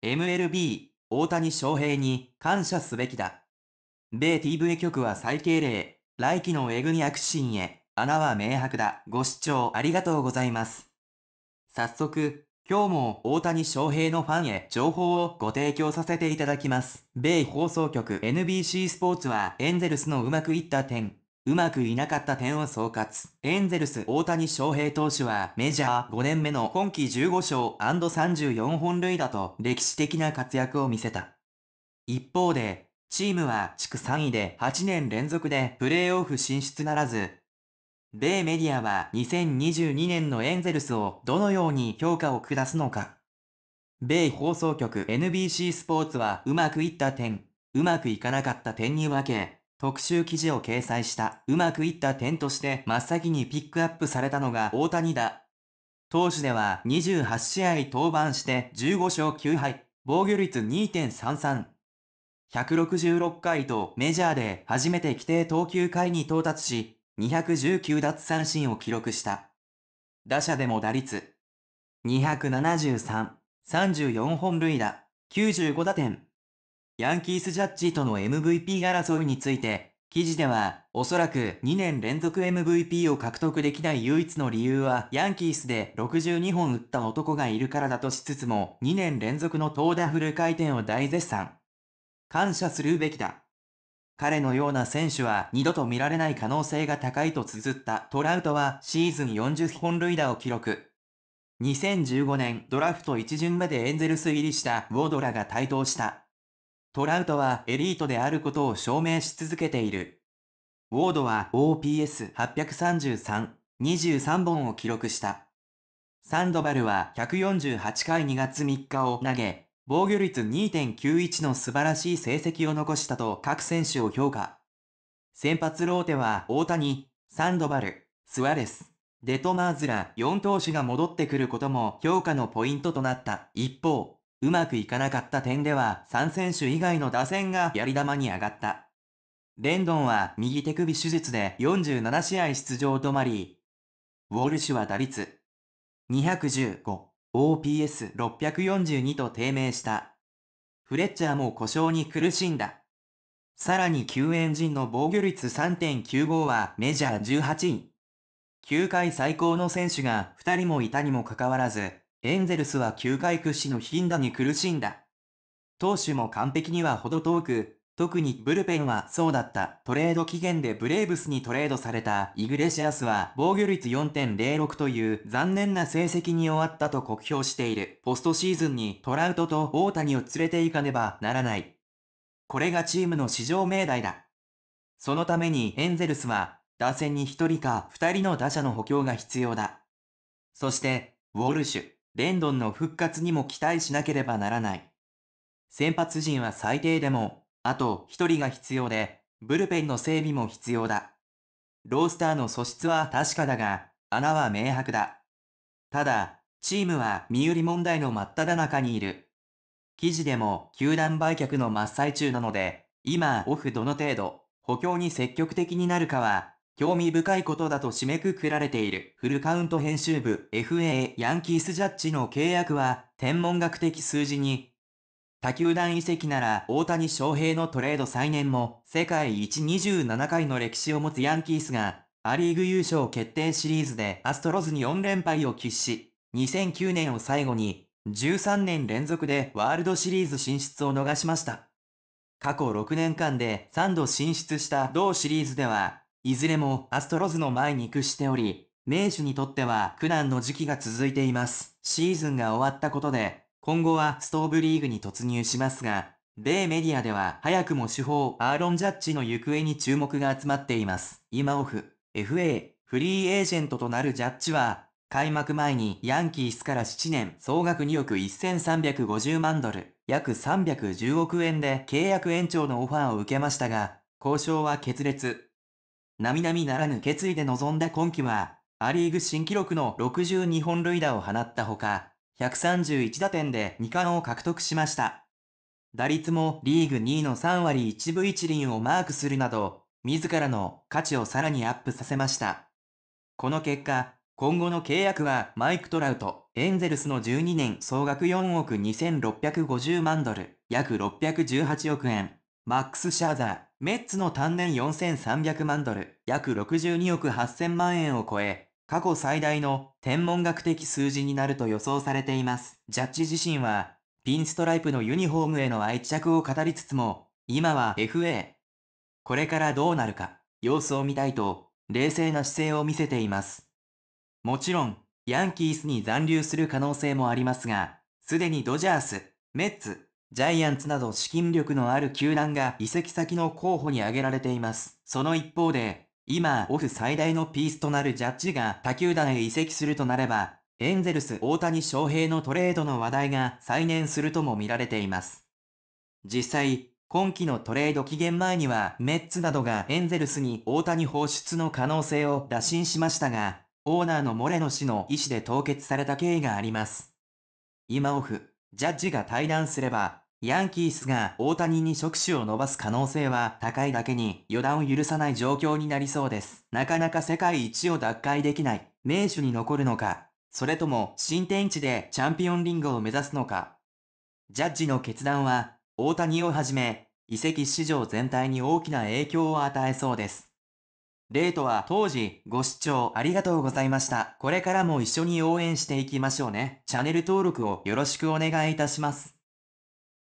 MLB 大谷翔平に感謝すべきだ。米 t v 局は最敬礼、来季のエグニアクシンへ、穴は明白だ。ご視聴ありがとうございます。早速、今日も大谷翔平のファンへ情報をご提供させていただきます。米放送局 NBC スポーツはエンゼルスのうまくいった点、うまくいなかった点を総括。エンゼルス大谷翔平投手はメジャー5年目の今季15勝 &34 本塁打と歴史的な活躍を見せた。一方で、チームは地区3位で8年連続でプレーオフ進出ならず、米メディアは2022年のエンゼルスをどのように評価を下すのか。米放送局 NBC スポーツはうまくいった点、うまくいかなかった点に分け、特集記事を掲載した、うまくいった点として真っ先にピックアップされたのが大谷だ。投手では28試合登板して15勝9敗、防御率2.33。166回とメジャーで初めて規定投球回に到達し、219奪三振を記録した。打者でも打率273、34本塁打、95打点。ヤンキース・ジャッジとの MVP 争いについて、記事では、おそらく2年連続 MVP を獲得できない唯一の理由は、ヤンキースで62本打った男がいるからだとしつつも、2年連続の投打フル回転を大絶賛。感謝するべきだ。彼のような選手は二度と見られない可能性が高いと綴ったトラウトはシーズン40本塁打を記録。2015年ドラフト1巡目でエンゼルス入りしたウォードラが台頭したトラウトはエリートであることを証明し続けている。ウォードは OPS833、23本を記録した。サンドバルは148回2月3日を投げ、防御率2.91の素晴らしい成績を残したと各選手を評価。先発ローテは大谷、サンドバル、スワレス、デトマーズら4投手が戻ってくることも評価のポイントとなった。一方、うまくいかなかった点では3選手以外の打線がやり玉に上がった。レンドンは右手首手術で47試合出場止まり、ウォルシュは打率215、OPS642 と低迷した。フレッチャーも故障に苦しんだ。さらに救援陣の防御率3.95はメジャー18位。球界最高の選手が2人もいたにもかかわらず、エンゼルスは球界屈指の頻打に苦しんだ。投手も完璧には程遠く、特にブルペンはそうだったトレード期限でブレーブスにトレードされたイグレシアスは防御率4.06という残念な成績に終わったと酷評しているポストシーズンにトラウトと大谷を連れて行かねばならない。これがチームの史上命題だ。そのためにエンゼルスは打線に1人か2人の打者の補強が必要だ。そして、ウォルシュ。レンドンの復活にも期待しなければならない。先発陣は最低でも、あと1人が必要で、ブルペンの整備も必要だ。ロースターの素質は確かだが、穴は明白だ。ただ、チームは身売り問題の真っ只中にいる。記事でも球団売却の真っ最中なので、今オフどの程度、補強に積極的になるかは興味深いことだと締めくくられているフルカウント編集部 FA ヤンキースジャッジの契約は天文学的数字に他球団遺跡なら大谷翔平のトレード再燃も世界一27回の歴史を持つヤンキースがアリーグ優勝決定シリーズでアストロズに4連敗を喫し2009年を最後に13年連続でワールドシリーズ進出を逃しました過去6年間で3度進出した同シリーズではいずれもアストロズの前に屈しており、名手にとっては苦難の時期が続いています。シーズンが終わったことで、今後はストーブリーグに突入しますが、米メディアでは早くも主砲アーロン・ジャッジの行方に注目が集まっています。今オフ、FA、フリーエージェントとなるジャッジは、開幕前にヤンキースから7年総額2億1350万ドル、約310億円で契約延長のオファーを受けましたが、交渉は決裂。並々ならぬ決意で臨んだ今季は、ア・リーグ新記録の62本塁打を放ったほか、131打点で2冠を獲得しました。打率もリーグ2位の3割1分1厘をマークするなど、自らの価値をさらにアップさせました。この結果、今後の契約はマイク・トラウト、エンゼルスの12年総額4億2650万ドル、約618億円、マックス・シャーザー、メッツの単年4300万ドル、約62億8000万円を超え、過去最大の天文学的数字になると予想されています。ジャッジ自身は、ピンストライプのユニフォームへの愛着を語りつつも、今は FA。これからどうなるか、様子を見たいと、冷静な姿勢を見せています。もちろん、ヤンキースに残留する可能性もありますが、すでにドジャース、メッツ、ジャイアンツなど資金力のある球団が移籍先の候補に挙げられています。その一方で、今、オフ最大のピースとなるジャッジが他球団へ移籍するとなれば、エンゼルス大谷翔平のトレードの話題が再燃するとも見られています。実際、今季のトレード期限前にはメッツなどがエンゼルスに大谷放出の可能性を打診しましたが、オーナーのモレノ氏の意思で凍結された経緯があります。今オフ、ジャッジが対談すれば、ヤンキースが大谷に触手を伸ばす可能性は高いだけに予断を許さない状況になりそうです。なかなか世界一を奪回できない名手に残るのか、それとも新天地でチャンピオンリングを目指すのか。ジャッジの決断は大谷をはじめ移籍市場全体に大きな影響を与えそうです。レイトは当時ご視聴ありがとうございました。これからも一緒に応援していきましょうね。チャンネル登録をよろしくお願いいたします。